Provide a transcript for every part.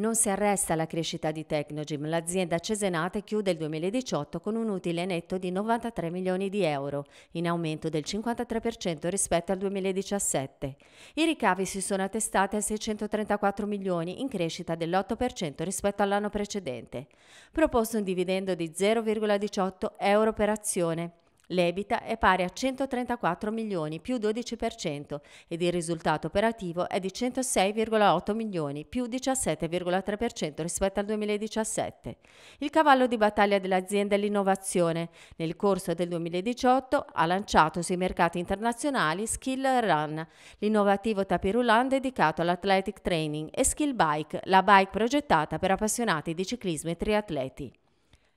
Non si arresta la crescita di Tecnogym, l'azienda cesenate chiude il 2018 con un utile netto di 93 milioni di euro, in aumento del 53% rispetto al 2017. I ricavi si sono attestati a 634 milioni, in crescita dell'8% rispetto all'anno precedente. Proposto un dividendo di 0,18 euro per azione L'EBITA è pari a 134 milioni più 12% ed il risultato operativo è di 106,8 milioni più 17,3% rispetto al 2017. Il cavallo di battaglia dell'azienda è l'innovazione. Nel corso del 2018 ha lanciato sui mercati internazionali Skill Run, l'innovativo tapirulan dedicato all'athletic training e Skill Bike, la bike progettata per appassionati di ciclismo e triatleti.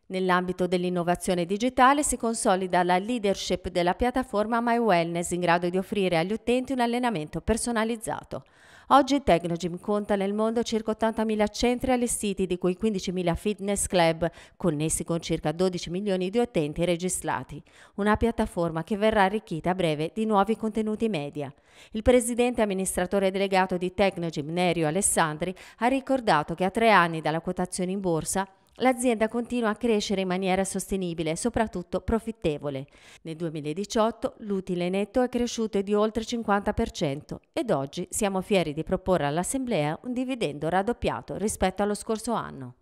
Nell'ambito dell'innovazione digitale si consolida la leadership della piattaforma MyWellness in grado di offrire agli utenti un allenamento personalizzato. Oggi Tecnogym conta nel mondo circa 80.000 centri allestiti, di cui 15.000 fitness club, connessi con circa 12 milioni di utenti registrati. Una piattaforma che verrà arricchita a breve di nuovi contenuti media. Il presidente e amministratore delegato di Tecnogym, Nerio Alessandri, ha ricordato che a tre anni dalla quotazione in borsa, l'azienda continua a crescere in maniera sostenibile e soprattutto profittevole. Nel 2018 l'utile netto è cresciuto di oltre 50% ed oggi siamo fieri di proporre all'Assemblea un dividendo raddoppiato rispetto allo scorso anno.